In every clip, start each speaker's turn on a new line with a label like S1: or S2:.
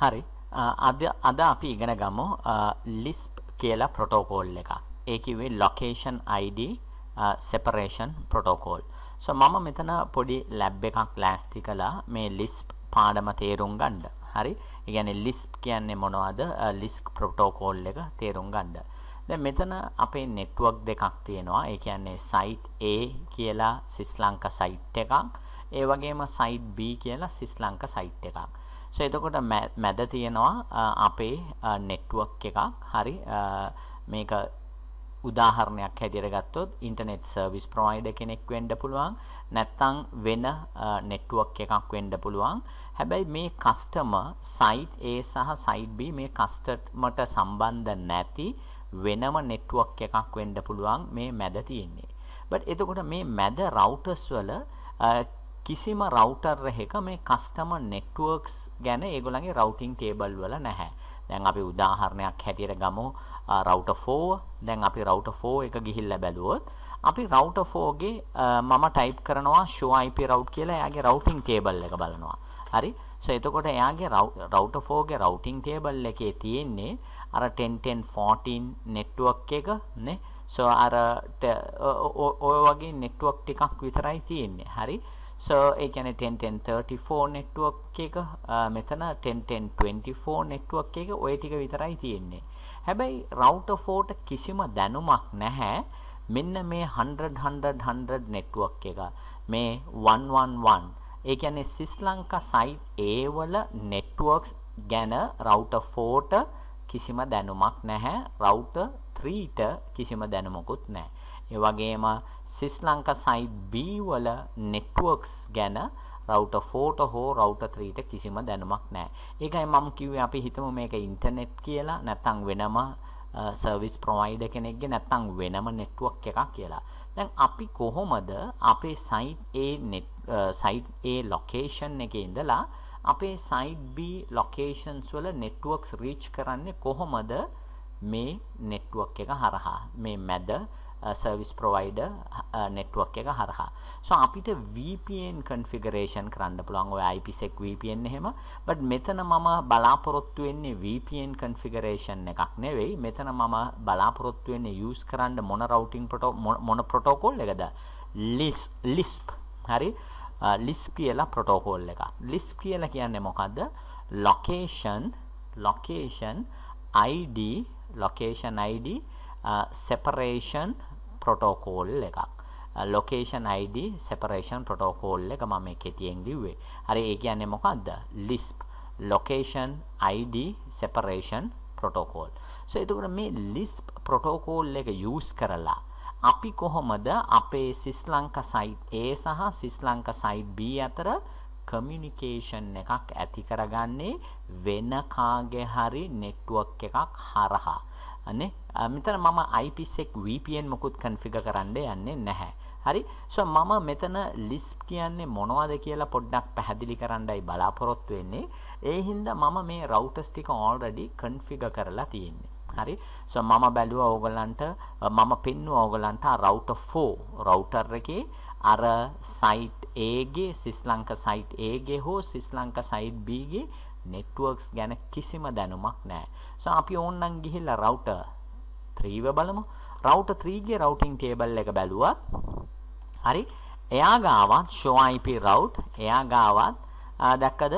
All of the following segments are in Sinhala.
S1: හරි අද අද අපි ඉගෙන ගමු ලිස්ප් කියලා ප්‍රොටෝකෝල් එක. ඒ කිව්වේ location ID uh, separation protocol. so මම මෙතන පොඩි ලැබ් එකක් ලෑස්ති කළා මේ ලිස්ප් පාඩම තේරුම් ගන්න. හරි. ඒ කියන්නේ ලිස්ප් කියන්නේ මොනවද? ලිස්ප් ප්‍රොටෝකෝල් එක තේරුම් ගන්න. දැන් මෙතන අපේ network දෙකක් තියෙනවා. ඒ කියන්නේ site A කියලා ශ්‍රී ලංකා site එකක්. ඒ වගේම site B කියලා ශ්‍රී ලංකා site එකක්. සෝ එතකොට මැද තියෙනවා අපේ network එකක් හරි මේක උදාහරණයක් හැටියට ගත්තොත් internet service provider කෙනෙක් වෙන්න පුළුවන් නැත්නම් වෙන network එකක් වෙන්න පුළුවන් හැබැයි මේ customer site A සහ site B මේ customer ට සම්බන්ධ නැති වෙනම network එකක් වෙන්න පුළුවන් මේ මැද තියෙන්නේ. but එතකොට මේ මැද routers වල කිසිම රවුටර් එකක මේ කස්ටමර් networks ගැන ඒගොල්ලන්ගේ routing table වල නැහැ. දැන් අපි උදාහරණයක් හැටියට ගමු router 4. දැන් අපි router 4 එක ගිහිල්ලා බැලුවොත් අපි router 4 ගේ මම type කරනවා show IP route කියලා එයාගේ routing table එක බලනවා. හරි. so එතකොට එයාගේ router 4 ගේ routing table එකේ තියෙන්නේ අර 10.10.14 network එක නේ. so අර ඔය වගේ network ටිකක් විතරයි තියෙන්නේ. හරි. සෝ ඒ කියන්නේ 10.10.34 network එක මෙතන 10.10.24 network එක ওই ටික විතරයි තියෙන්නේ. හැබැයි router 4ට කිසිම දැනුමක් නැහැ මෙන්න මේ 100 100 100 network එක. මේ 111 ඒ කියන්නේ සිස් ලංකා සයිට් A වල networks ගැන router 4ට කිසිම දැනුමක් නැහැ. router 3ට කිසිම දැනුමකුත් නැහැ. ඒ වගේම සිස්ලංක සයිට් B වල networks ගැන router 4ට හෝ router 3ට කිසිම දැනුමක් නැහැ. ඒකයි මම කිව්වේ අපි හිතමු මේක ඉන්ටර්නෙට් කියලා නැත්නම් වෙනම සර්විස් ප්‍රොවයිඩර් කෙනෙක්ගේ නැත්නම් වෙනම network එකක් කියලා. දැන් අපි කොහොමද අපේ site A net site A location එකේ ඉඳලා අපේ site B locations වල networks reach කරන්නේ කොහොමද මේ network එක හරහා මේ මැද සර්විස් ප්‍රොවයිඩ නෙට්වක් එක හරහා සො අපිට VPN කන්ෆිගරේෂන් කරන්න පුළුවන් ඔය IPsec VPN එහෙම බට් මෙතන මම බලාපොරොත්තු වෙන්නේ VPN කන්ෆිගරේෂන් එකක් නෙවෙයි මෙතන මම බලාපොරොත්තු වෙන්නේ යූස් කරන්න මොන රවුටින් මොන ප්‍රොටෝකෝල් එකද ලිස්ප් හරි ලිස්ප් uh, කියලා ප්‍රොටෝකෝල් එක ලිස්ප් කියලා කියන්නේ මොකද්ද location location id location id separation protocol එකක් ලොකේෂන් ID සෙපරේෂන් ප්‍රොටෝකෝල් එක මම එකේ තියෙන් ලිව්වේ. හරි ඒ කියන්නේ මොකද්ද? LISP location ID separation protocol. so එතකොට මේ LISP protocol එක use කරලා අපි කොහොමද අපේ සිස්ලංක සයිට් A සහ සිස්ලංක සයිට් B අතර communication එකක් ඇති කරගන්නේ වෙන කාගේ හරි network එකක් හරහා. අනේ මෙතන මම IPsec VPN මොකුත් configure කරන්න යන්නේ නැහැ. හරි සෝ මම මෙතන ලිස්ප් කියන්නේ මොනවද කියලා පොඩ්ඩක් පැහැදිලි කරන්නයි බලාපොරොත්තු වෙන්නේ. ඒ හින්දා මම මේ routers ටික already configure කරලා තියෙන්නේ. හරි සෝ මම බැලුවා ඕගලන්ට මම පෙන්නුවා ඕගලන්ට router 4 router එකේ අර site A ගේ සිස්ලංක site A ගේ හෝ සිස්ලංක site B ගේ networks ගැන කිසිම දැනුමක් නැහැ. සෝ අපි ඕන්නම් ගිහිල්ලා router 3ව බලමු. router 3 ගේ routing table එක බැලුවත් හරි එයා ගාවත් show IP route එයා ගාවත් දැක්කද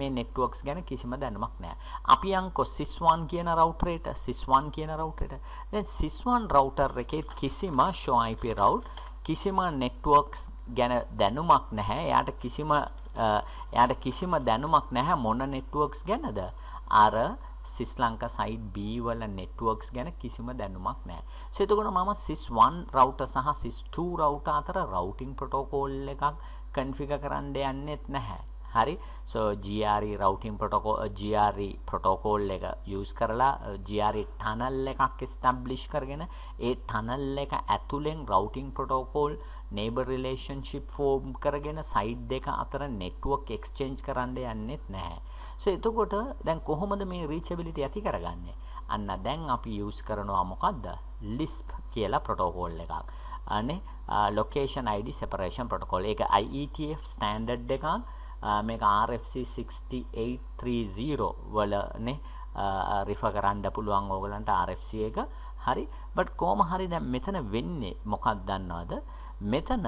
S1: මේ networks ගැන කිසිම දැනුමක් නැහැ. අපි අංක sys1 කියන router එකට sys1 කියන router එකට දැන් sys1 router එකේ කිසිම show IP route කිසිම networks ගැන දැනුමක් නැහැ. එයාට කිසිම එයාට කිසිම දැනුමක් නැහැ මොන networks ගැනද? අර සිස් ලංකා සයිට් B වල networks ගැන කිසිම දැනුමක් නැහැ. So එතකොට මම sys1 router සහ sys2 router අතර routing protocol එකක් configure කරන්න යන්නෙත් නැහැ. හරි. So GRE routing protocol uh, GRE protocol එක use කරලා uh, GRE tunnel එකක් establish කරගෙන ඒ tunnel එක ඇතුලෙන් routing protocol neighbor relationship form කරගෙන site දෙක අතර network exchange කරන්න යන්නෙත් නැහැ. සෝ එතකොට දැන් කොහොමද මේ රීචබිලිටි ඇති කරගන්නේ? අන්න දැන් අපි යූස් කරනවා මොකද්ද? Lisp කියලා ප්‍රොටෝකෝල් එකක්. අනේ location id separation protocol. ඒක IETF standard එකක්. මේක RFC 6830 වලනේ රිෆර් කරන්න පුළුවන් ඕගලන්ට RFC එක. හරි. but කොහොම හරි දැන් මෙතන වෙන්නේ මොකක්ද දන්නවද? මෙතන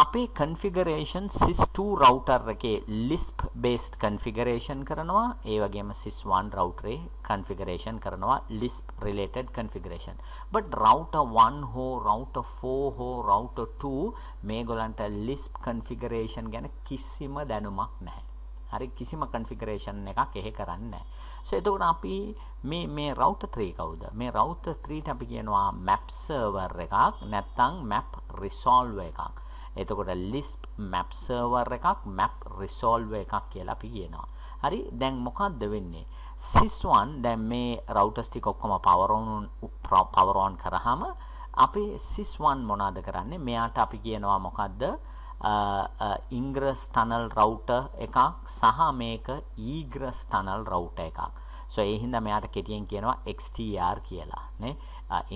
S1: අපේ configuration sys2 router එකේ lisp based configuration කරනවා ඒ වගේම sys1 router එකේ configuration කරනවා lisp related configuration but router 1 හෝ router 4 හෝ router 2 මේගොල්ලන්ට lisp configuration ගැන කිසිම දැනුමක් නැහැ හරි කිසිම configuration එකක් එහෙ කරන්නේ නැහැ so එතකොට අපි මේ මේ router 3 කවුද මේ router 3ට අපි කියනවා map server එකක් නැත්නම් map resolver එකක් එතකොට ලිස්ප් මැප් සර්වර් එකක් මැප් රිසෝල්වර් එකක් කියලා අපි කියනවා. හරි දැන් මොකක්ද වෙන්නේ? sys1 දැන් මේ routers ටික ඔක්කොම power on power on කරාම අපි sys1 මොනවද කරන්නේ? මෙයාට අපි කියනවා මොකද්ද? ingress tunnel router එකක් සහ මේක egress tunnel router එකක්. so ඒ හින්දා මෙයාට කෙටියෙන් කියනවා XTR කියලා නේ.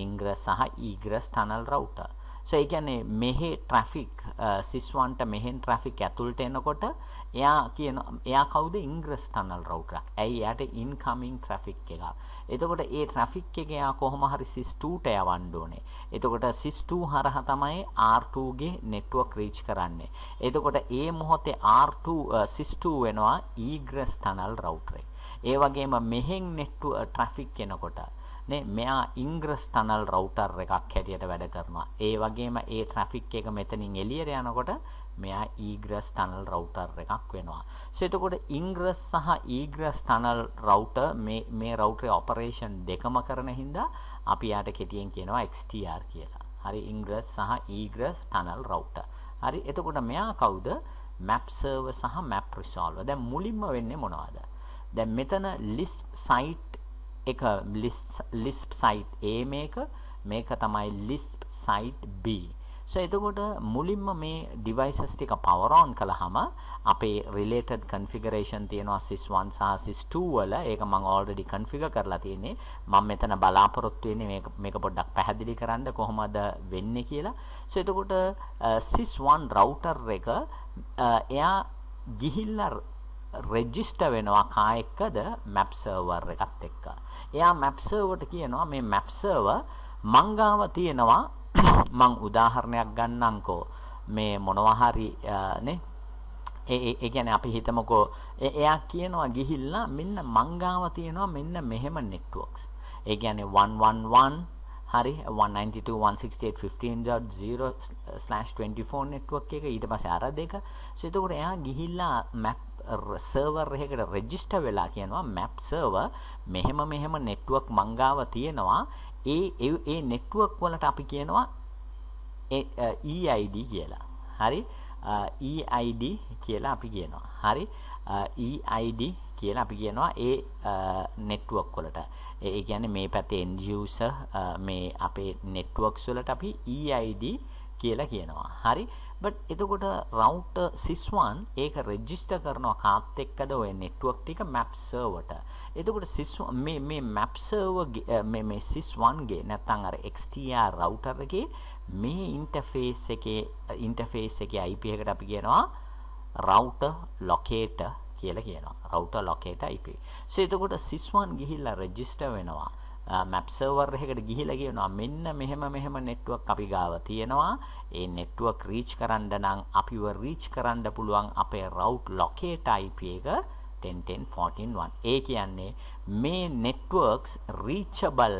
S1: ingress සහ egress tunnel router. සෝ ඒ කියන්නේ මෙහි ට්‍රැෆික් සිස්වන්ට මෙහෙන් ට්‍රැෆික් ඇතුළට එනකොට එයා කියන එයා කවුද ඉන්ග්‍රස් ටනල් රවුටර් එක. ඇයි එයාට ඉන්කමින් ට්‍රැෆික් එකක්. එතකොට ඒ ට්‍රැෆික් එක එයා කොහොම හරි සිස්2ට යවන්න ඕනේ. එතකොට සිස්2 හරහා තමයි R2 ගේ නෙට්වර්ක් රීච් කරන්නේ. එතකොට ඒ මොහොතේ R2 සිස්2 වෙනවා ඊග්‍රස් ටනල් රවුටර් ඒ වගේම මෙහෙන් නෙට්වර්ක් ට්‍රැෆික් එනකොට නේ මෙයා ඉංග්‍රස් ටනල් රවුටර් එකක් හැටියට වැඩ කරනවා. ඒ වගේම ඒ ට්‍රැෆික් එක මෙතනින් එළියට යනකොට මෙයා ඊග්‍රස් ටනල් රවුටර් එකක් වෙනවා. සෝ එතකොට ඉංග්‍රස් සහ ඊග්‍රස් ටනල් රවුටර් මේ මේ රවුටරේ ඔපරේෂන් දෙකම කරන හින්දා අපි යාට කෙටියෙන් කියනවා XTR කියලා. හරි ඉංග්‍රස් සහ ඊග්‍රස් ටනල් රවුටර්. හරි එතකොට මෙයා කවුද? map server සහ map resolver. දැන් මුලින්ම වෙන්නේ මොනවද? දැන් මෙතන list site එක ලිස්ප් සයිට් A මේක මේක තමයි ලිස්ප් සයිට් B so එතකොට මුලින්ම මේ devices ටික power on කළාම අපේ related configuration තියෙනවා sys1 සහ sys2 වල ඒක මම already configure කරලා තියෙන්නේ මම මෙතන බලාපොරොත්තු වෙන්නේ මේක මේක පොඩ්ඩක් පැහැදිලි කරන්න කොහොමද වෙන්නේ කියලා so එතකොට sys1 router එක එයා ගිහිල්ලා රෙජිස්ටර් වෙනවා කා එක්කද මැප් සර්වර් එකත් එක්ක එයා map server කියනවා මේ map server මංගාව තියෙනවා මං උදාහරණයක් ගන්නම්කෝ මේ මොනවා හරි නේ ඒ ඒ කියන්නේ අපි හිතමුකෝ එයා කියනවා ගිහිල්ලා මෙන්න මංගාව තියෙනවා මෙන්න මෙහෙම networks ඒ කියන්නේ 111 හරි 192.168.15.0/24 network එක ඊට පස්සේ අර දෙක. ඒකට එයා ගිහිල්ලා map සර්වර් එකකට රෙජිස්ටර් වෙලා කියනවා map server මෙහෙම මෙහෙම network මංගාව තියෙනවා ඒ ඒ network වලට අපි කියනවා EID කියලා. හරි EID කියලා අපි කියනවා. හරි EID කියලා අපි කියනවා ඒ network වලට. ඒ කියන්නේ මේ පැත්තේ end user මේ අපේ networks වලට අපි EID කියලා කියනවා. හරි බට් එතකොට රවුට සිස්වන් ඒක රෙජිස්ට කරනවා කාත් එක්කද ඔය නෙට්ුවක් ටික මැප් සර්වට එතකොට මේ මැප් සර්ව මේ සිස්වන්ගේ නැත්තං අර XTR රවුටරගේ මේ ඉන්ටෆේස් එකේ ඉන්ටෆේස් එකේ IP එකට අපි කියනවා රවුට ලොකේට කියලා කියනවා රවුට ලොකේට IP. සෝ එතකොට සිස්වන් ගිහිල්ලා රෙජිස්ටර් වෙනවා. map server එකකට ගිහිලා කියනවා මෙන්න මෙහෙම මෙහෙම network අපි ගාව තියෙනවා. ඒ network reach කරන්න නම් අපිව reach කරන්න පුළුවන් අපේ route locate IP එක 10.10.14.1. ඒ කියන්නේ මේ networks reachable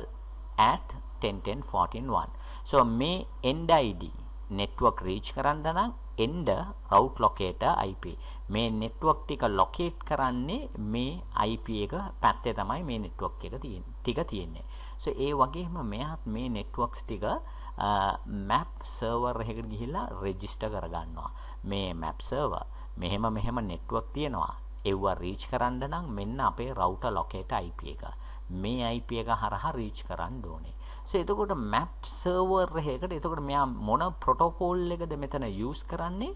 S1: at 10.10.14.1. So මේ end ID network reach කරන්න නම් end route locator IP මේ network ටික locate කරන්නේ මේ IP එක පැත්තේ තමයි මේ network එක තියෙන්නේ. ටික තියෙන්නේ. so ඒ වගේම මෙයාත් මේ networks ටික map server එකකට ගිහිල්ලා register කරගන්නවා. මේ map server මෙහෙම මෙහෙම network තියෙනවා. ඒවා reach කරන්න නම් මෙන්න අපේ router locate IP එක. මේ IP එක හරහා reach කරන්න ඕනේ. එතකොට මැප් සර්වර් එකකට එතකොට මෙයා මොන ප්‍රොටෝකෝල් එකද මෙතන යූස් කරන්නේ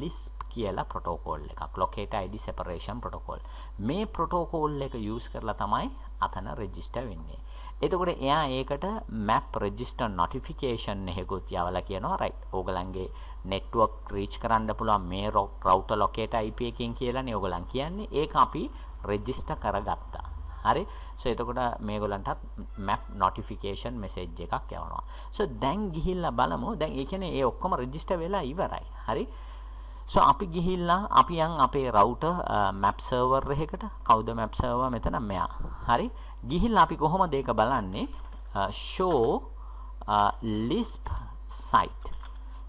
S1: ලිස්ප් කියලා ප්‍රොටෝකෝල් එකක් ලොකේට ID separation protocol මේ ප්‍රොටෝකෝල් එක use කරලා තමයි අතන register වෙන්නේ එතකොට එයා ඒකට map register notification එකකුත් යවලා කියනවා right ඕගලන්ගේ network reach කරන්න පුළුවන් මේ router locate IP එකකින් කියලානේ ඕගලන් කියන්නේ ඒක අපි register කරගත්තා හරි so එතකොට මේගොල්ලන්ටත් map notification message එකක් යවනවා so දැන් ගිහිල්ලා බලමු දැන් ඒ කියන්නේ ඒ ඔක්කොම register වෙලා ඉවරයි හරි so අපි ගිහිල්ලා අපි යන් අපේ router map server එකකට කවුද map server මෙතන මෙයා හරි ගිහිල්ලා අපි කොහොමද ඒක බලන්නේ show uh, lisp site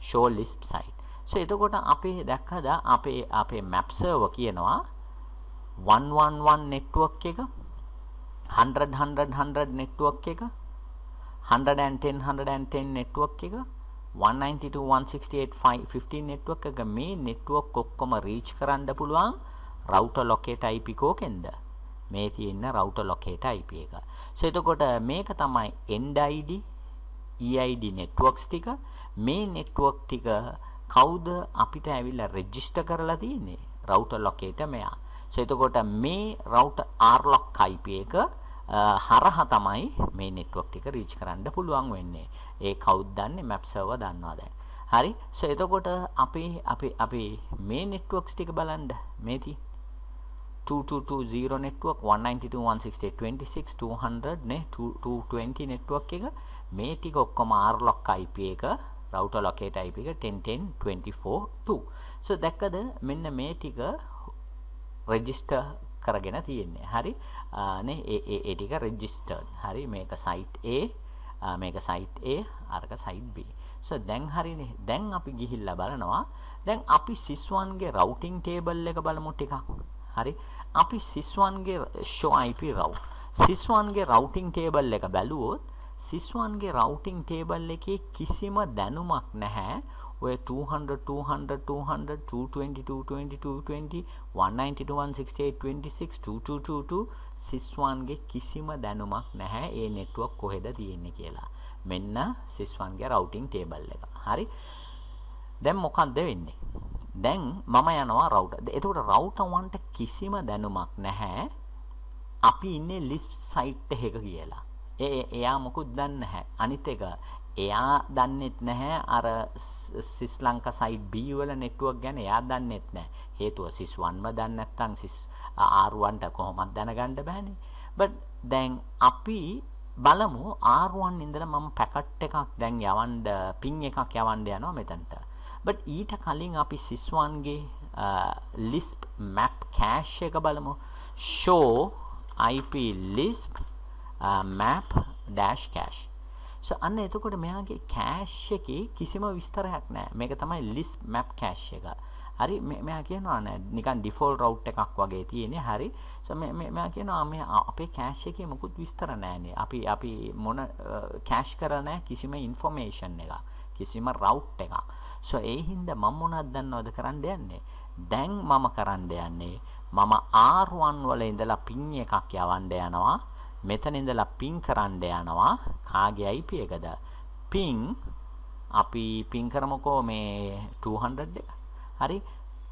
S1: show lisp site so එතකොට අපේ දැක්කද අපේ අපේ map server කියනවා 111 network එක 100 100 100 network එක 110 110 network එක 192.168.5.15 network එක මේ network ඔක්කොම reach කරන්න පුළුවන් router locate IP කෝකෙන්ද මේ තියෙන router locate IP එක. so එතකොට මේක තමයි end ID EID networks ටික මේ network ටික කවුද අපිට ඇවිල්ලා register කරලා තියෙන්නේ router locate මෙයා. so එතකොට මේ router rloc IP එක හරහා තමයි මේ network ටික reach කරන්න පුළුවන් වෙන්නේ. ඒ කවුද දන්නේ map server දන්නවා දැන්. හරි. so එතකොට අපි අපි අපි මේ networks ටික බලන්න මේ තියෙන 2220 network 192.168.26.200 නේ 220 network එක මේ ටික ඔක්කොම R lock IP එක router locate IP එක 10.10.24.2 so දැක්කද මෙන්න මේ ටික register කරගෙන තියෙන්නේ හරි නේ ඒ ඒ ටික registered හරි මේක site A මේක සයිට් A අරක සයිට් B. so දැන් හරිනේ දැන් අපි ගිහිල්ලා බලනවා දැන් අපි sys1ගේ routing table එක බලමු ටිකක්. හරි. අපි sys1ගේ show IP route. sys1ගේ routing table එක බැලුවොත් sys1ගේ routing table එකේ කිසිම දැනුමක් නැහැ were 200 200 200 220 220 220 190 to 168 26 2222 සිස්වන්ගේ කිසිම දැනුමක් නැහැ ඒ network කොහෙද තියෙන්නේ කියලා මෙන්න සිස්වන්ගේ routing table එක හරි දැන් මොකක්ද වෙන්නේ දැන් මම යනවා රවුට එතකොට රවුටවන්ට කිසිම දැනුමක් නැහැ අපි ඉන්නේ ලිස්ප් සයිට් එක කියලා ඒ එයා මොකුත් දන්නේ නැහැ අනිත් එක එයා දන්නෙත් නැහැ අර සිස් ලංකා සයිට් B වල network ගැන එයා දන්නෙත් නැහැ. හේතුව සිස් 1ම දන්නේ නැත්නම් සිස් R1ට කොහොමද දැනගන්න බෑනේ. but දැන් අපි බලමු R1 ඉඳලා මම පැකට් එකක් දැන් යවන්න ping එකක් යවන්න යනවා මෙතනට. but ඊට කලින් අපි sys1 ගේ lisp map cache එක බලමු. show ip lisp uh, map dash cache සෝ අන්න එතකොට මෙයාගේ කෑෂ් එකේ කිසිම විස්තරයක් නැහැ මේක තමයි ලිස් මැප් කෑෂ් එක හරි මෙයා කියනවා නෑ නිකන් ඩිෆෝල් රවුට් එකක් වගේ තියෙන්නේ හරි මෙයා කියනවා මේ අපේ කෑෂ් එකේ මොකුත් විස්තර නෑනේ අපි අපි මොන කෑෂ් කරන්නේ කිසිම ইনফෝමේෂන් එකක් කිසිම රවුට් එකක් සෝ ඒ හින්දා මම මොනවද දන්නවද කරන්න යන්නේ දැන් මම කරන්න යන්නේ මම R1 වල ඉඳලා පින් එකක් යවන්න යනවා මෙතන ඉඳලා පින් කරන්න යනවා කාගේ IP එකද? පින් අපි පින් කරමුකෝ මේ 200 එක. හරි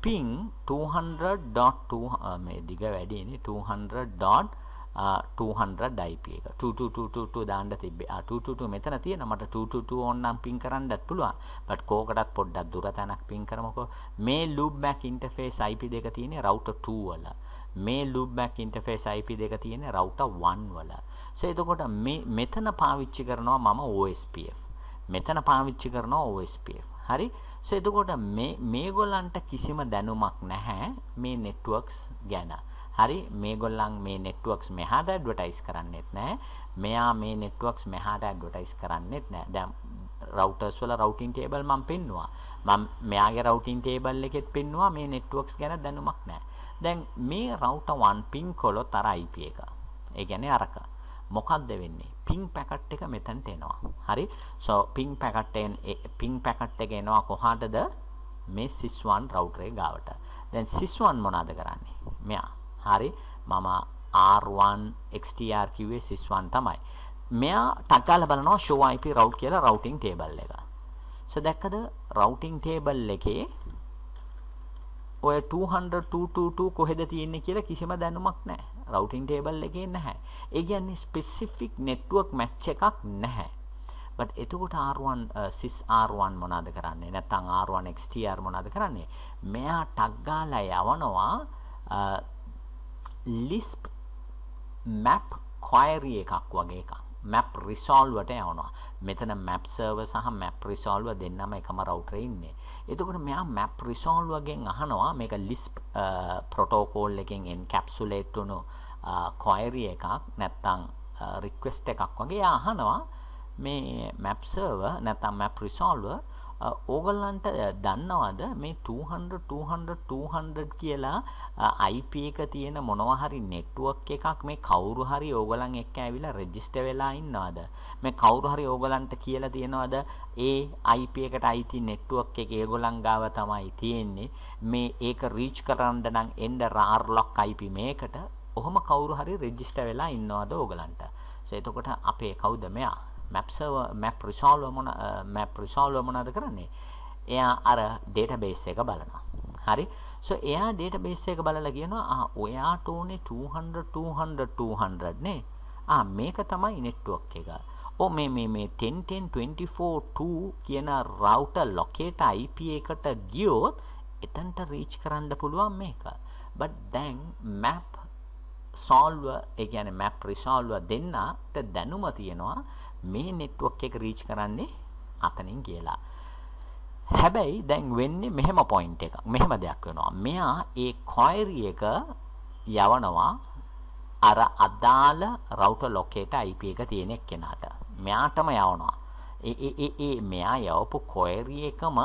S1: ping 200.2 මේ දිග වැඩි නේ 200.200 IP එක 22222 දාන්න තිබ්බේ ආ 222 මෙතන තියෙන මට 222 ඕන්නම් ping කරන්නත් පුළුවන් but කෝකටත් පොඩ්ඩක් දුර තැනක් ping කරමුකෝ මේ loopback interface IP දෙක තියෙන්නේ router 2 වල මේ loopback interface IP දෙක තියෙන router 1 වල. so එතකොට මේ මෙතන පාවිච්චි කරනවා මම OSPF. මෙතන පාවිච්චි කරනවා OSPF. හරි? so එතකොට මේ මේගොල්ලන්ට කිසිම දැනුමක් නැහැ මේ networks ගැන. හරි මේගොල්ලන් මේ networks මෙහාට ඇඩ්වර්ටයිස් කරන්නෙත් නැහැ. මෙයා මේ networks මෙහාට ඇඩ්වර්ටයිස් කරන්නෙත් නැහැ. දැන් routers වල routing table මම පෙන්නවා. මම මෙයාගේ routing table එකෙත් පෙන්නවා මේ networks ගැන දැනුමක් නැහැ. දැන් මේ router 1 ping 11 අර IP එක. ඒ කියන්නේ අරක. මොකක්ද වෙන්නේ? ping packet එක මෙතනට එනවා. හරි? so ping packet එකෙන් ping packet එක එනවා කොහාටද? මේ sys1 router එක ගාවට. දැන් sys1 මොනවද කරන්නේ? මෙයා. හරි? මම R1 XTR කිව්වේ sys1 තමයි. මෙයා ටක් ගාලා බලනවා show IP route කියලා routing table එක. so දැක්කද routing table එකේ ඔය 200 222 කොහෙද තියෙන්නේ කියලා කිසිම දැනුමක් නැහැ. routing table එකේ නැහැ. ඒ කියන්නේ specific network match එකක් නැහැ. but එතකොට R1 uh, sys R1 මොනවද කරන්නේ? නැත්නම් R1 XTR මොනවද කරන්නේ? මෙයා ටග් ගාලා යවනවා uh, Lisp map query එකක් වගේ එකක්. map resolve ට යවනවා. මෙතන map server සහ map resolve දෙන්නම එකම router ඉන්නේ. එතකොට මෙයා map resolve වගෙන් අහනවා මේක lisp protocol එකෙන් encapsulate වුණු query එකක් නැත්නම් request එකක් වගේ අහනවා මේ map server නැත්නම් map resolver ඕගොල්ලන්ට දන්නවද මේ 200 200 200 කියලා IP එක තියෙන මොනවා හරි network එකක් මේ කවුරු හරි ඕගොල්ලන් එක්ක ඇවිල්ලා රෙජිස්ටර් වෙලා ඉන්නවද මේ කවුරු හරි ඕගොල්ලන්ට කියලා තියෙනවද ඒ IP එකට අයිති network එක ඒගොල්ලන් ගාව තමයි තියෙන්නේ මේ ඒක reach කරන්න නම් end RAR lock IP මේකට ඔහොම කවුරු හරි රෙජිස්ටර් වෙලා ඉන්නවද ඕගලන්ට. සෝ එතකොට අපේ කවුද මෙයා? map server map resolver මොන map resolver මොනවද කරන්නේ? එයා අර database එක බලනවා. හරි? so එයා database එක බලලා කියනවා ආ ඔයාට ඕනේ 200 200 200 නේ. ආ මේක තමයි network එක. ඕ මේ මේ මේ 10.10.24.2 කියන router locate IP එකට ගියොත් එතනට reach කරන්න පුළුවන් මේක. but දැන් map solver ඒ කියන්නේ map resolver දෙන්නට දැනුම තියෙනවා මේ network එක reach කරන්නේ අතනින් කියලා. හැබැයි දැන් වෙන්නේ මෙහෙම point එකක්. මෙහෙම දෙයක් වෙනවා. මෙයා ඒ query එක යවනවා අර අදාළ router locket IP එක තියෙන කෙනාට. මෙයාටම යවනවා. ඒ ඒ ඒ මෙයා යවපු query එකම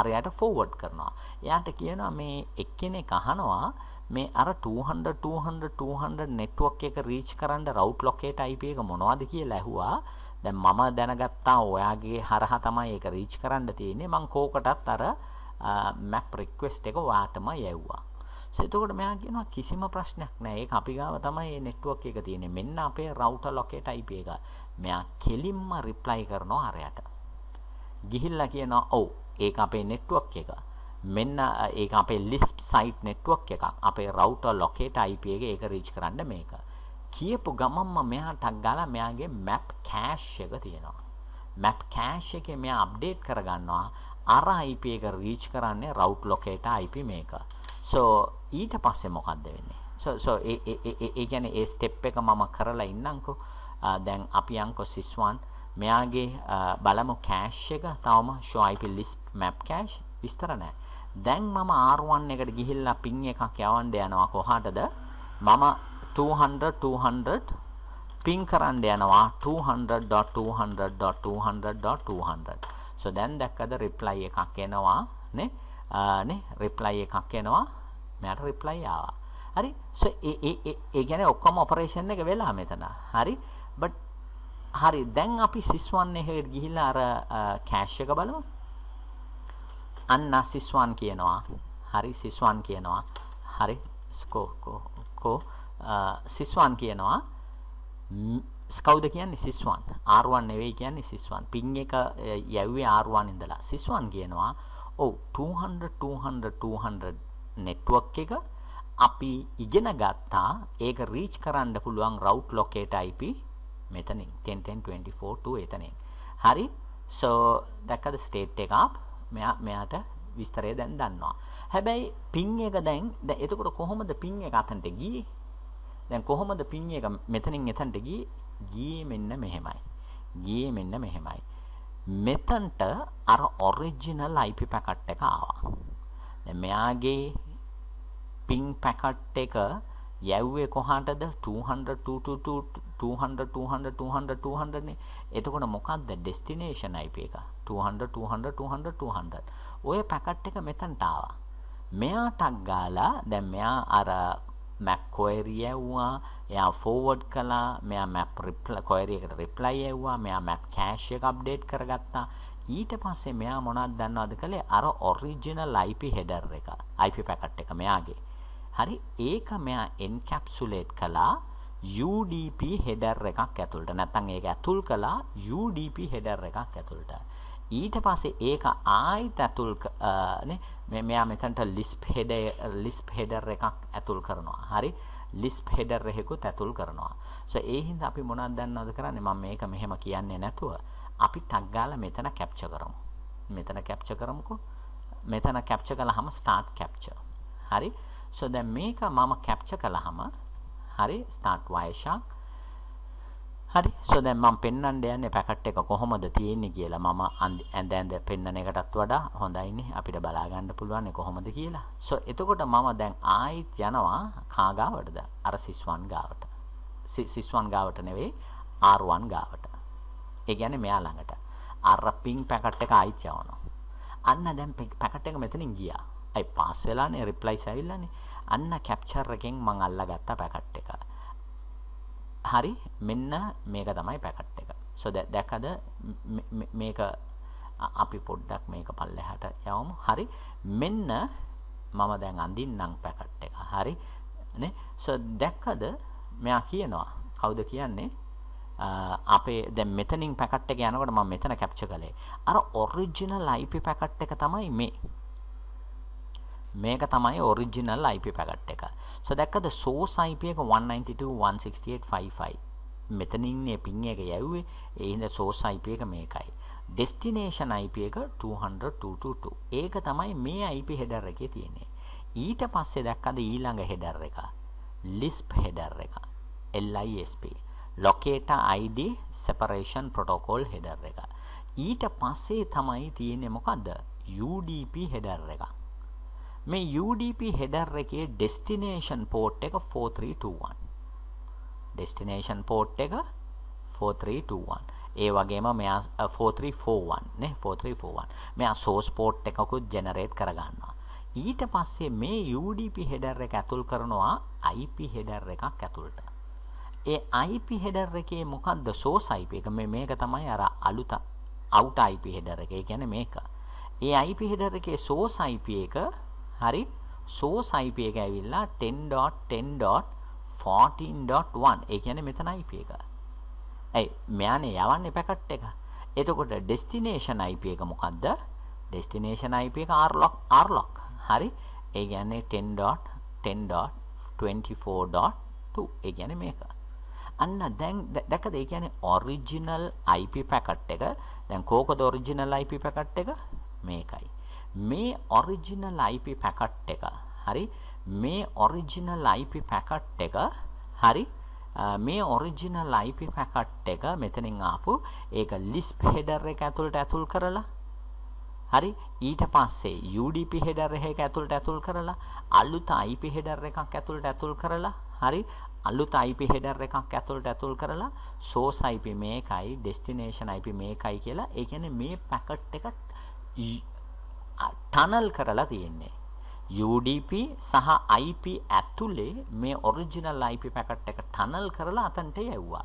S1: අරයට forward කරනවා. එයාට කියනවා මේ එක්කෙනෙක් අහනවා මේ අර 200 200 200 network එක reach කරන්න route locate IP එක මොනවද කියලා ඇහුවා. දැන් මම දැනගත්තා ඔයාගේ හරහා තමයි ඒක රීච් කරන්න තියෙන්නේ. මං කෝකටත් අර map request එක ඔයාටම යැව්වා. එතකොට මෙයා කියනවා කිසිම ප්‍රශ්නයක් නැහැ. ඒක අපි ගාව තමයි මේ network එක තියෙන්නේ. මෙන්න අපේ router locate IP එක. මෙයා කෙලින්ම reply කරනවා අරයට. ගිහිල්ලා කියනවා ඔව් ඒක අපේ network එක. මෙන්න ඒක අපේ Lisp site network එකක්. අපේ router locate IP එක ඒක reach කරන්න මේක. කියපු ගමන් මම මෙහාට ගාලා මෙයාගේ map cache එක තියෙනවා. map cache එකේ මෙයා අප්ඩේට් කරගන්නවා. අර IP එක reach කරන්නේ route locator IP මේක. so ඊට පස්සේ මොකද්ද වෙන්නේ? so so ඒ ඒ ඒ කියන්නේ ඒ step එක මම කරලා ඉන්නම්කෝ. දැන් අපි අංකෝ sys1 මෙයාගේ බලමු cache එක තවම show IP list map cache විස්තර නැහැ. දැන් මම R1 එකට ගිහිල්ලා ping එකක් යවන්න යනවා කොහාටද? මම 200 200 ping කරන්න යනවා 200.200.200.200 so දැන් දැක්කද reply එකක් එනවා නේ නේ reply එකක් එනවා මෙයාට reply ආවා හරි so ඒ ඒ ඒ කියන්නේ ඔක්කොම ඔපරේෂන් එක වෙලා මෙතන හරි but හරි දැන් අපි sys1 එකට ගිහිල්ලා අර cache එක බලමු අන්න sys1 කියනවා හරි sys1 කියනවා හරි ස්කෝ කෝ කෝ සිස්වන් කියනවා ස්කවුද කියන්නේ සිස්වන් R1 නෙවෙයි කියන්නේ සිස්වන් පින් එක යැව්වේ R1 ඉඳලා සිස්වන් කියනවා ඔව් 200 200 200 network එක අපි ඉගෙන ගත්තා ඒක රීච් කරන්න පුළුවන් route locate IP මෙතනින් 10.10.24.2 එතනින් හරි so දැක්කද state එක අප් මෙයා මෙයාට විස්තරය දැන් දන්නවා හැබැයි පින් එක දැන් එතකොට කොහොමද පින් එක අතනට ගියේ දැන් කොහොමද පිඤ්ඤ එක මෙතනින් එතනට ගියේ? ගියේ මෙන්න මෙහෙමයි. ගියේ මෙන්න මෙහෙමයි. මෙතනට අර ඔරිජිනල් IP පැකට් එක ආවා. දැන් මෙයාගේ ping පැකට් එක යැව්වේ කොහාටද 200 222 200 200 200 200 නේ. එතකොට මොකක්ද destination IP එක? 200 200 200 200. ඔය පැකට් එක මෙතනට ආවා. මෙයා ටක් ගාලා දැන් මෙයා අර මැප් කොයරි ඇව්වා එයා ෆෝවර්ඩ් කළා මෙයා මැප් කොයරි එකට රිප්ලයි ඇව්වා මෙයා මැප් කෑෂ් එක අප්ඩේට් කරගත්තා ඊට පස්සේ මෙයා මොනවද දන්නවද කළේ අර ඔරිජිනල් IP header එක IP packet එක මෙයාගේ හරි ඒක මෙයා encapsulate කළා UDP header එකක් ඇතුළට නැත්නම් ඒක ඇතුල් කළා UDP header එකක් ඇතුළට ඊට පස්සේ ඒක ආයිත් ඇතුල් නේ මෙයා මෙතනට ලිස්ප් හෙඩර් ලිස්ප් හෙඩර් එකක් ඇතුල් කරනවා. හරි. ලිස්ප් හෙඩර් එකකුත් ඇතුල් කරනවා. සෝ ඒ හින්දා අපි මොනවද දන්නවද කරන්නේ? මම මේක මෙහෙම කියන්නේ නැතුව අපි ටග් ගාලා මෙතන කැප්චර් කරමු. මෙතන කැප්චර් කරමුකෝ. මෙතන කැප්චර් කළාම start capture. හරි. සෝ දැන් මේක මම කැප්චර් කළාම හරි start wire shark හරි සෝ දැන් මම පෙන්වන්න යන්නේ පැකට් එක කොහොමද තියෙන්නේ කියලා මම ඇඳ ඇඳ පෙන්වන එකටත් වඩා හොඳයිනේ අපිට බලා ගන්න පුළුවන් කොහොමද කියලා. සෝ එතකොට මම දැන් ආයිත් යනවා කාගාවටද? අර සිස්වන් ගාවට. සිස්වන් ගාවට නෙවෙයි R1 ගාවට. ඒ කියන්නේ මෙයා ළඟට. අර පින් පැකට් එක ආයිත් යවනවා. අන්න දැන් පැකට් එක මෙතනින් ගියා. අයි පාස් වෙලානේ රිප්ලයිස් ඇවිල්ලානේ. අන්න කැප්චර් එකෙන් මං අල්ලගත්ත පැකට් එක. හරි මෙන්න මේක තමයි පැකට් එක සො දැකද මේක අපි පොඩ්ඩක් මේක පල්ලෙහාට යවමු. හරි. මෙන්න මම දැන් අඳින්නම් පැකට් එක. හරි. නේ. සෝ දැක්කද මෙයා කියනවා. කවුද කියන්නේ? අපේ දැන් මෙතනින් පැකට් එක යනකොට මම මෙතන කැප්චර් කළේ. අර ඔරිජිනල් IP පැකට් එක තමයි මේ. මේක තමයි ඔරිජිනල් IP පැකට් එක. so දැක්කද source IP එක 192.168.55 මෙතනින් මේ ping එක යැව්වේ ඒ හින්දා source IP එක මේකයි. destination IP එක 200.222. ඒක තමයි මේ IP header එකේ තියෙන්නේ. ඊට පස්සේ දැක්කද ඊළඟ header එක Lisp header එක LISP locator ID separation protocol header එක. ඊට පස්සේ තමයි තියෙන්නේ මොකද්ද UDP header එකක්. මේ UDP header එකේ destination port එක 4321 destination port එක 4321 ඒ වගේම මෙයා 4341 නේ 4341 මෙයා source port එකකුත් generate කරගන්නවා ඊට පස්සේ මේ UDP header එක ඇතුල් කරනවා IP header එකක් ඇතුළට. ඒ IP header එකේ මොකක්ද source IP එක? මේ මේක තමයි අර අලුත out IP header එක. ඒ කියන්නේ මේක. ඒ IP header එකේ source IP එක හරි source IP එක ඇවිල්ලා 10.10.14.1 ඒ කියන්නේ මෙතන IP එක. ඇයි මෙයානේ යවන්නේ පැකට් එක. එතකොට destination IP එක මොකද්ද? destination IP එක rlock rlock. හරි. ඒ කියන්නේ 10.10.24.2 ඒ කියන්නේ මේක. අන්න දැන් දැකද ඒ කියන්නේ original IP packet එක. දැන් කෝකද original IP packet එක? මේකයි. මේ ඔරිජිනල් IP පැකට් එක හරි මේ ඔරිජිනල් IP පැකට් එක හරි මේ ඔරිජිනල් IP පැකට් එක මෙතනින් ආපු ඒක ලිස්ප් header එක ඇතුළට ඇතුල් කරලා හරි ඊට පස්සේ UDP header එක ඇතුළට ඇතුල් කරලා අලුත් IP header එකක් ඇතුළට ඇතුල් කරලා හරි අලුත් IP header එකක් ඇතුළට ඇතුල් කරලා source IP මේකයි destination IP මේකයි කියලා ඒ කියන්නේ මේ පැකට් එක ටනල් කරලා තියෙන්නේ. UDP සහ IP ඇතුලේ මේ ඔරිජිනල් IP පැකට් එක ටනල් කරලා අතන්ට යවුවා.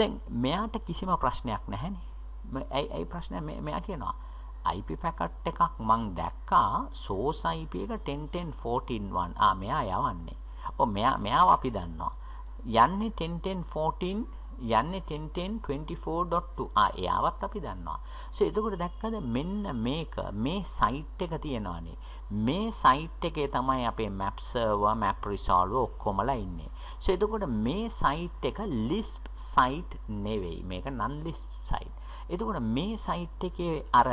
S1: දැන් මෙයාට කිසිම ප්‍රශ්නයක් නැහැනේ. ඇයි ඇයි ප්‍රශ්නය මෙයා කියනවා. IP පැකට් එකක් මං දැක්කා source IP එක 10.10.14.1. ආ මෙයා යවන්නේ. ඔව් මෙයා මෙයාව අපි දන්නවා. යන්නේ 10.10.14 යන්නේ 10.10.24.2 එයාවත් අපි දන්නවා. සෝ එතකොට දැක්කද මෙන්න මේක මේ සයිට් එක තියෙනවානේ. මේ සයිට් එකේ තමයි අපේ map server, map resolver ඔක්කොමලා ඉන්නේ. සෝ එතකොට මේ සයිට් එක lisp site නෙවෙයි. මේක non lisp site. එතකොට මේ සයිට් එකේ අර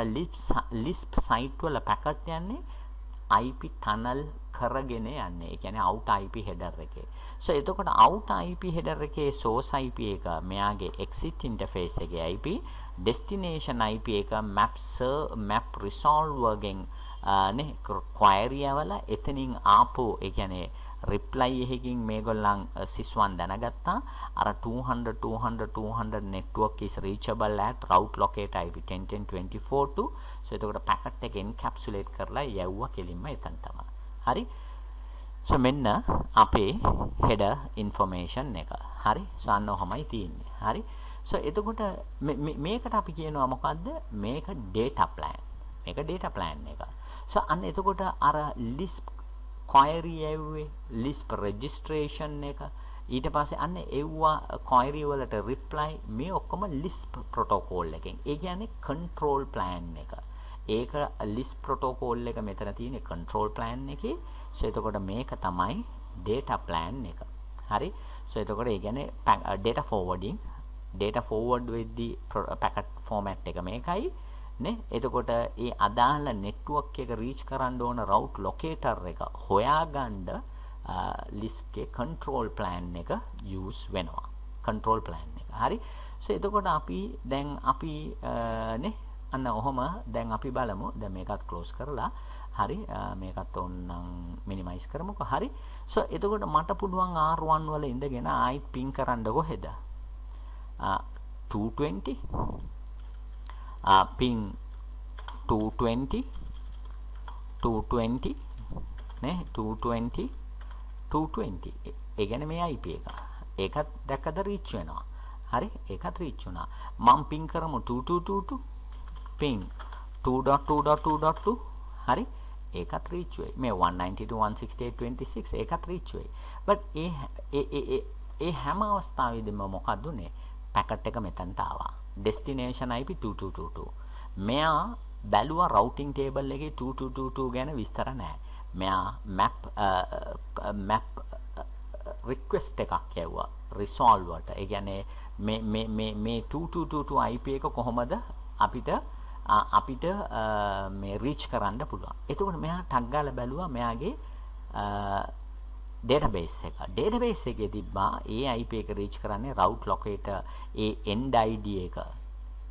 S1: lisp site වල පැකට් යන්නේ IP tunnel කරගෙන යන්නේ. ඒ කියන්නේ out IP header එකේ. so එතකොට out IP header එකේ source IP එක මෙයාගේ exit interface එකේ IP destination IP එක map server map resolver ගෙන් නේ query වල එතනින් ආපු ඒ කියන්නේ reply එකකින් මේගොල්ලන් සිස්වන් දැනගත්තා අර 200 200 200 network is reachable at route locate IP 10.10.24 to so එතකොට packet එක encapsulate කරලා යවුවා කෙලින්ම එතනටම හරි සෝ මෙන්න අපේ header information එක. හරි? සාන්න ඔහමයි තියෙන්නේ. හරි? සෝ එතකොට මේකට අපි කියනවා මොකද්ද? මේක data plan. මේක data plan එක. සෝ අන්න එතකොට අර lisp query යවුවේ lisp registration එක ඊට පස්සේ අන්න එව්වා query වලට reply මේ ඔක්කොම lisp protocol එකෙන්. ඒ කියන්නේ control plan එක. ඒක lisp protocol එක මෙතන තියෙන control plan එකේ so එතකොට මේක තමයි data plan එක හරි so එතකොට ඒ කියන්නේ uh, data forwarding data forward with the uh, packet format එක මේකයි නේ එතකොට ඒ අදාළ network එක reach කරන්න ඕන route locator එක හොයාගන්න uh, list එකේ control plan එක use වෙනවා control plan එක හරි so එතකොට අපි දැන් අපි නේ අන්න ඔහොම දැන් අපි බලමු දැන් මේකත් close කරලා හරි මේකත් ඔන්නම් මිනිමයිස් කරමුකෝ හරි සෝ එතකොට මට පුළුවන් R1 වල ඉඳගෙන ආයිත් පින් කරන්න කොහෙද 220 පින් 220 220 නේ 220 220 ඒ කියන්නේ මේ IP එක. ඒකත් දැක්කද රීච් වෙනවා. හරි ඒකත් රීච් වුණා. මම පින් කරමු 2222 පින් 2.2.2.2 හරි ඒකත් රීච් වෙයි. මේ 190 to 168 26 ඒකත් රීච් වෙයි. බට් ඒ ඒ ඒ හැම අවස්ථාවෙදිම මොකක්ද උනේ? පැකට් එක මෙතනට ආවා. destination IP 2222. මෙයා බැලුවා routing table එකේ 2222 ගැන විස්තර නැහැ. මෙයා map map request එකක් යවුවා resolve වලට. ඒ කියන්නේ මේ මේ මේ 2222 IP එක කොහොමද අපිට අපිට මේ රීච් කරන්න පුළුවන්. එතකොට මෙයා ටග් ගාලා බැලුවා මෙයාගේ database එක. database එකේ තිබ්බා ඒ IP එක රීච් කරන්නේ route locator ඒ end ID එක.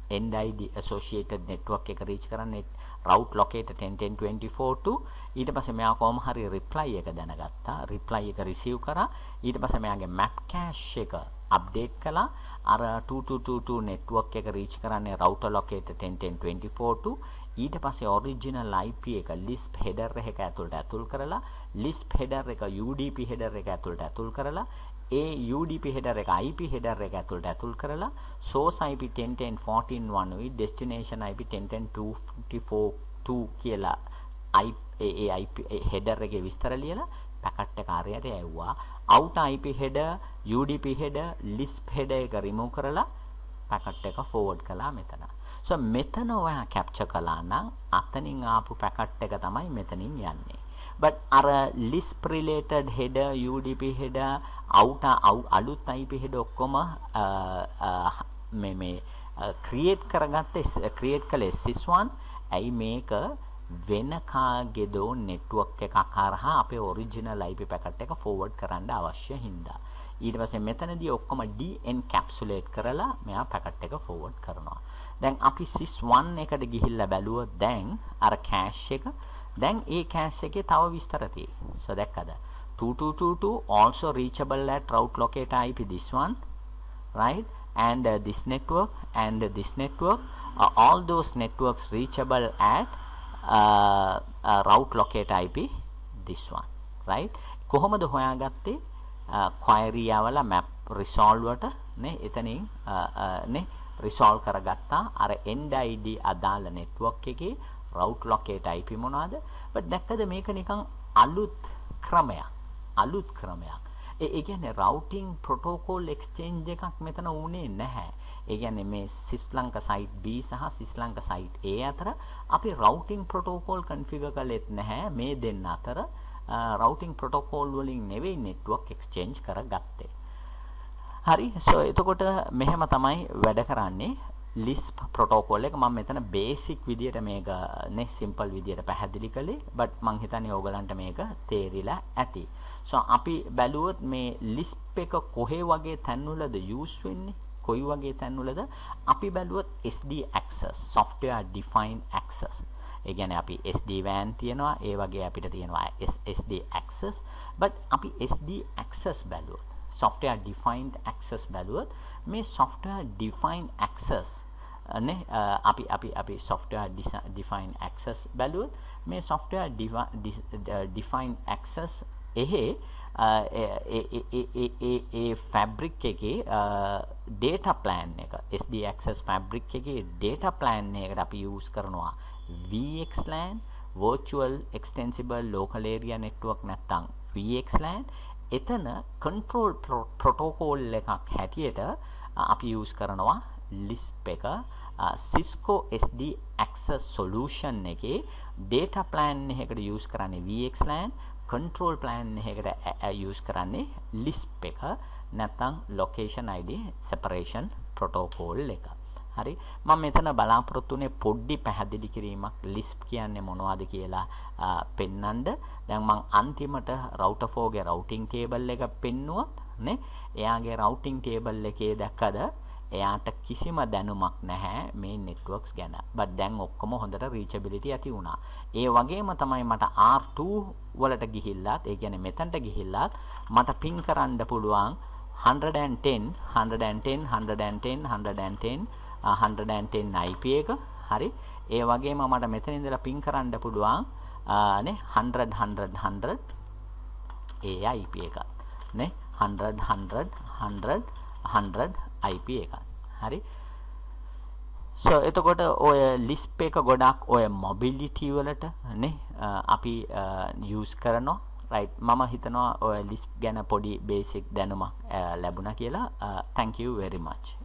S1: end ID associated network එක රීච් කරන්නේ route locator 10.10.24 to ඊට පස්සේ මෙයා කොහොම හරි reply එක දැනගත්තා. reply එක receive කරා. ඊට පස්සේ මෙයාගේ map cache එක update කළා. අර 2222 network එක reach කරන්නේ router locator 101024 to ඊට පස්සේ original IP එක Lisp header එක ඇතුළට ඇතුල් කරලා Lisp header එක UDP header එක ඇතුළට ඇතුල් කරලා ඒ UDP header එක IP header එක ඇතුළට ඇතුල් කරලා source IP 10.10.14.1 උයි destination IP 10.10.244 කියලා IP ඒ IP header එකේ විස්තර ලියලා පැකට් එක හරියට ඇව්වා. out IP header, UDP header, lisp header එක remove කරලා පැකට් එක forward කළා මෙතන. so මෙතන ඔයා capture කළා නම් අතනින් ආපු පැකට් එක තමයි මෙතනින් යන්නේ. but අර lisp related header udp header out අලුත් IP header ඔක්කොම මේ මේ create කරගත්ත create කළේ sys1 ඇයි මේක වෙන කාගේද network එකක් හරහා අපේ original IP packet එක forward කරන්න අවශ්‍ය හින්දා ඊට පස්සේ මෙතනදී ඔක්කොම de encapsulate කරලා මෙයා packet එක forward කරනවා දැන් අපි sys1 එකට ගිහිල්ලා බැලුවොත් දැන් අර cache එක දැන් ඒ cache එකේ තව විස්තර තියෙනවා දැක්කද 2222 also reachable at route locator IP this one right and uh, this network and uh, this network uh, all those networks reachable at uh, uh, route locator IP this one right කොහොමද හොයාගත්තේ uh, query වල map resolve වලට නේ එතනින් uh, uh, නේ resolve කරගත්තා අර end id අදාළ network එකේ route locator IP මොනවාද but දැක්කද මේක නිකන් අලුත් ක්‍රමයක් අලුත් ක්‍රමයක් ඒ කියන්නේ routing protocol exchange එකක් මෙතන වුණේ නැහැ. ඒ කියන්නේ මේ ශ්‍රී ලංකා site B සහ ශ්‍රී ලංකා site A අතර අපි routing protocol configure කළෙත් නැහැ මේ දෙන්න අතර routing protocol වලින් නෙවෙයි network exchange කරගත්තේ හරි සෝ එතකොට මෙහෙම තමයි වැඩ කරන්නේ ලිස්ප් ප්‍රොටෝකෝල් එක මම මෙතන බේසික් විදියට මේක නේ සිම්පල් විදියට පැහැදිලි කළේ බට් මං හිතන්නේ ඕගලන්ට මේක තේරිලා ඇති. සෝ අපි බැලුවොත් මේ ලිස්ප් එක කොහේ වගේ තැන්වලද යූස් වෙන්නේ? කොයි වගේ තැන්වලද අපි බැලුවොත් SD access software defined access ඒ කියන්නේ අපි SD WAN තියනවා ඒ වගේ අපිට තියෙනවා SD access but අපි SD access බැලුවොත් software defined access බැලුවොත් මේ software defined access නේ අපි අපි අපි software defined access බැලුවොත් මේ software defined access එහෙ ඒ ෆැබ්‍රික් එකේ ඩේට ප්ලෑන් එක SDක්සස් ෆැබ්‍රික් එකේ ඩේට ප්ලෑන් එකට අපි යස් කරනවා VXලෑන් වෝල් එක්ස්ටන්සිබල් ලෝකලේරිය නෙට්ුවක් නැත්තං VXලෑන් එතන කන්ට්‍රෝල් ප්‍රොටෝකෝල් එකක් හැටියට අපි යස් කරනවා ලිස්ප එක සිස්කෝ SD ඇක්ස සොලූෂන් එකේ ඩේට ප්ලෑන් එකට යස් කරන්නේ VXලෑන් control plan එකකට use කරන්නේ lisp එක නැත්නම් location id separation protocol එක. හරි මම මෙතන බලාපොරොත්තු වෙන්නේ පොඩි පැහැදිලි කිරීමක් lisp කියන්නේ මොනවද කියලා පෙන්වන්න. දැන් මම අන්තිමට router 4 ගේ routing table එක පෙන්නුවා නේ. එයාගේ routing table එකේ දැක්කද එයාට කිසිම දැනුමක් නැහැ මේ networks ගැන. but දැන් ඔක්කොම හොඳට reachability ඇති වුණා. ඒ වගේම තමයි මට R2 වලට ගිහිල්ලත්, ඒ කියන්නේ මෙතනට ගිහිල්ලත් මට ping කරන්න පුළුවන් 110 110 110 110 110 IP එක. හරි. ඒ වගේම මට මෙතන ඉඳලා ping කරන්න පුළුවන් නේ 100 100 100 ඒ IP එක. නේ 100 100 100 100 IP එකක්. හරි. so එතකොට ඔය lisp එක ගොඩක් ඔය mobility වලට නේ අපි use කරනවා. right මම හිතනවා ඔය lisp ගැන පොඩි basic දැනුමක් ලැබුණා කියලා. thank you very much.